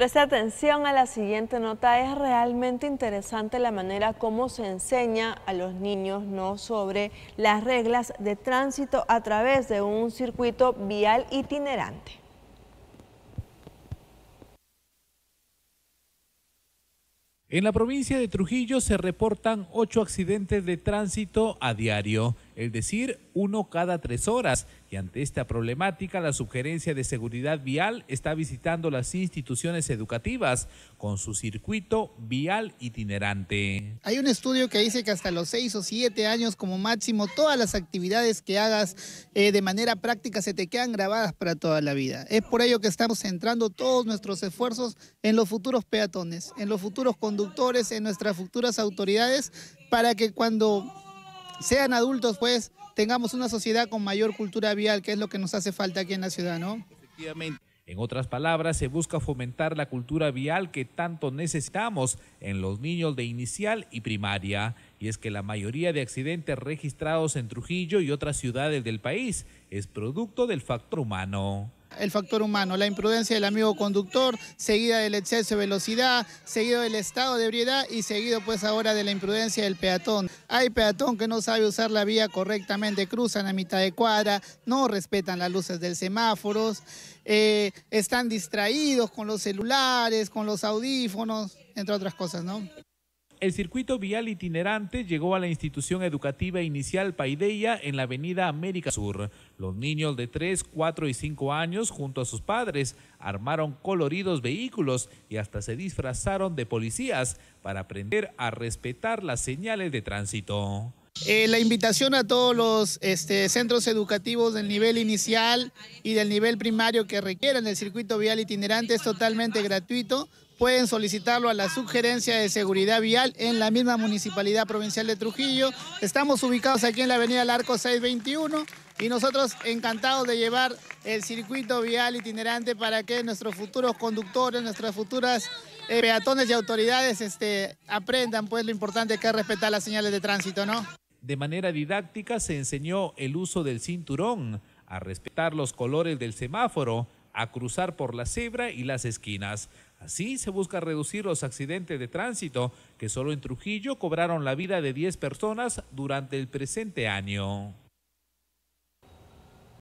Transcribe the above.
Preste atención a la siguiente nota, es realmente interesante la manera como se enseña a los niños ¿no? sobre las reglas de tránsito a través de un circuito vial itinerante. En la provincia de Trujillo se reportan ocho accidentes de tránsito a diario es decir, uno cada tres horas. Y ante esta problemática, la Sugerencia de Seguridad Vial está visitando las instituciones educativas con su circuito vial itinerante. Hay un estudio que dice que hasta los seis o siete años como máximo, todas las actividades que hagas eh, de manera práctica se te quedan grabadas para toda la vida. Es por ello que estamos centrando todos nuestros esfuerzos en los futuros peatones, en los futuros conductores, en nuestras futuras autoridades, para que cuando sean adultos, pues tengamos una sociedad con mayor cultura vial, que es lo que nos hace falta aquí en la ciudad, ¿no? Efectivamente. En otras palabras, se busca fomentar la cultura vial que tanto necesitamos en los niños de inicial y primaria. Y es que la mayoría de accidentes registrados en Trujillo y otras ciudades del país es producto del factor humano el factor humano, la imprudencia del amigo conductor, seguida del exceso de velocidad, seguido del estado de ebriedad y seguido pues ahora de la imprudencia del peatón. Hay peatón que no sabe usar la vía correctamente, cruzan a mitad de cuadra, no respetan las luces del semáforo, eh, están distraídos con los celulares, con los audífonos, entre otras cosas, ¿no? el circuito vial itinerante llegó a la institución educativa inicial Paideia en la avenida América Sur. Los niños de 3, 4 y 5 años junto a sus padres armaron coloridos vehículos y hasta se disfrazaron de policías para aprender a respetar las señales de tránsito. Eh, la invitación a todos los este, centros educativos del nivel inicial y del nivel primario que requieran el circuito vial itinerante es totalmente gratuito. Pueden solicitarlo a la Subgerencia de Seguridad Vial en la misma Municipalidad Provincial de Trujillo. Estamos ubicados aquí en la Avenida Arco 621 y nosotros encantados de llevar el circuito vial itinerante para que nuestros futuros conductores, nuestras futuras eh, peatones y autoridades este, aprendan pues lo importante que es respetar las señales de tránsito, ¿no? De manera didáctica se enseñó el uso del cinturón, a respetar los colores del semáforo, a cruzar por la cebra y las esquinas. Así se busca reducir los accidentes de tránsito, que solo en Trujillo cobraron la vida de 10 personas durante el presente año.